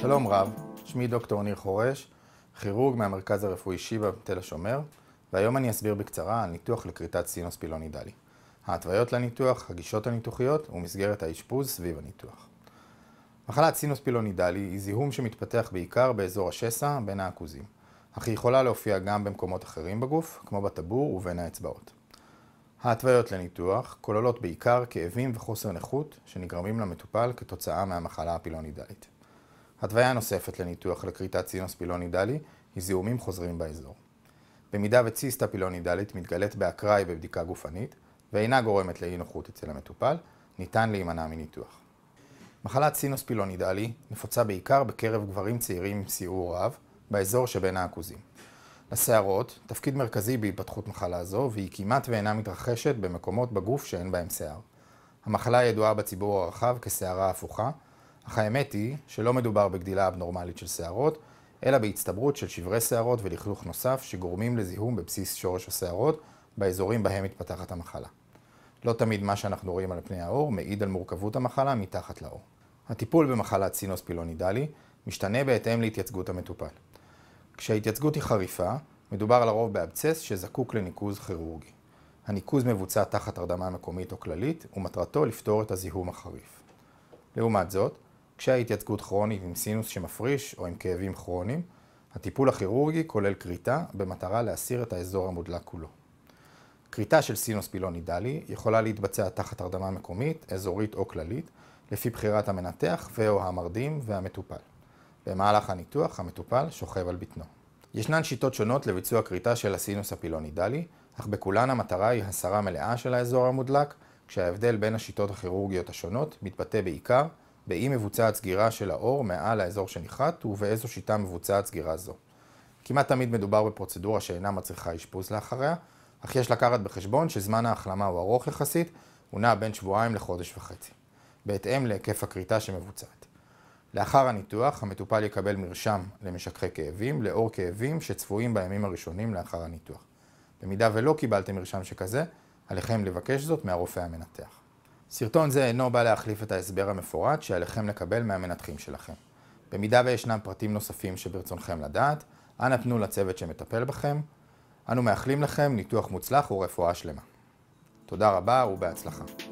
שלום רב, שמי דוקטור ניר חורש, כירורג מהמרכז הרפואי שיבא בתל השומר, והיום אני אסביר בקצרה על ניתוח לכריתת סינוס פילונידלי. ההתוויות לניתוח, הגישות הניתוחיות ומסגרת האשפוז סביב הניתוח. מחלת סינוס פילונידלי היא זיהום שמתפתח בעיקר באזור השסע בין העכוזים, אך היא יכולה להופיע גם במקומות אחרים בגוף, כמו בטבור ובין האצבעות. ההתוויות לניתוח כוללות בעיקר כאבים וחוסר נכות שנגרמים למטופל כתוצאה מהמחלה הפילונידלית. התוויה נוספת לניתוח לכריתת סינוס פילוני דלי היא זיהומים חוזרים באזור. במידה וציסטה פילוני דלית מתגלית באקראי בבדיקה גופנית ואינה גורמת לאי נוחות אצל המטופל, ניתן להימנע מניתוח. מחלת סינוס פילוני דלי נפוצה בעיקר בקרב גברים צעירים עם סיעור רב באזור שבין העכוזים. לסערות תפקיד מרכזי בהתפתחות מחלה זו, והיא כמעט ואינה מתרחשת במקומות בגוף שאין בהם שיער. המחלה ידועה בציבור הרחב כסערה הפוכה, אך האמת היא שלא מדובר בגדילה אבנורמלית של שערות, אלא בהצטברות של שברי שערות ולכלוך נוסף שגורמים לזיהום בבסיס שורש השערות, באזורים בהם מתפתחת המחלה. לא תמיד מה שאנחנו רואים על פני האור מעיד על מורכבות המחלה מתחת לאור. הטיפול במחלת סינוס פילונידלי משתנה בהתאם להתייצגות המטופל. כשההתייצגות היא חריפה, מדובר לרוב באבצס שזקוק לניקוז כירורגי. הניקוז מבוצע תחת הרדמה מקומית או כללית, ומטרתו לפתור את הזיהום החריף. לעומת זאת, כשההתייצגות כרונית עם סינוס שמפריש או עם כאבים כרוניים, הטיפול הכירורגי כולל כריתה במטרה להסיר את האזור המודלק כולו. כריתה של סינוס פילוני דלי יכולה להתבצע תחת הרדמה מקומית, אזורית או כללית, לפי בחירת המנתח ו/או המרדים והמטופל. במהלך הניתוח המטופל שוכב על בטנו. ישנן שיטות שונות לביצוע כריתה של הסינוס הפילוני דלי, אך בכולן המטרה היא הסרה מלאה של האזור המודלק, כשההבדל בין השיטות הכירורגיות השונות מתבטא בעיקר באי מבוצעת סגירה של האור מעל האזור שנחרט ובאיזו שיטה מבוצעת סגירה זו. כמעט תמיד מדובר בפרוצדורה שאינה מצריכה אשפוז לאחריה, אך יש לקחת בחשבון שזמן ההחלמה הוא ארוך יחסית, הוא נע בין שבועיים לחודש וחצי, בהתאם להיקף הכריתה שמבוצעת. לאחר הניתוח, המטופל יקבל מרשם למשככי כאבים, לאור כאבים שצפויים בימים הראשונים לאחר הניתוח. במידה ולא קיבלתם מרשם שכזה, עליכם לבקש זאת מהרופא המנתח. סרטון זה אינו בא להחליף את ההסבר המפורט שעליכם לקבל מהמנתחים שלכם. במידה וישנם פרטים נוספים שברצונכם לדעת, אנא פנו לצוות שמטפל בכם. אנו מאחלים לכם ניתוח מוצלח ורפואה שלמה. תודה רבה ובהצלחה.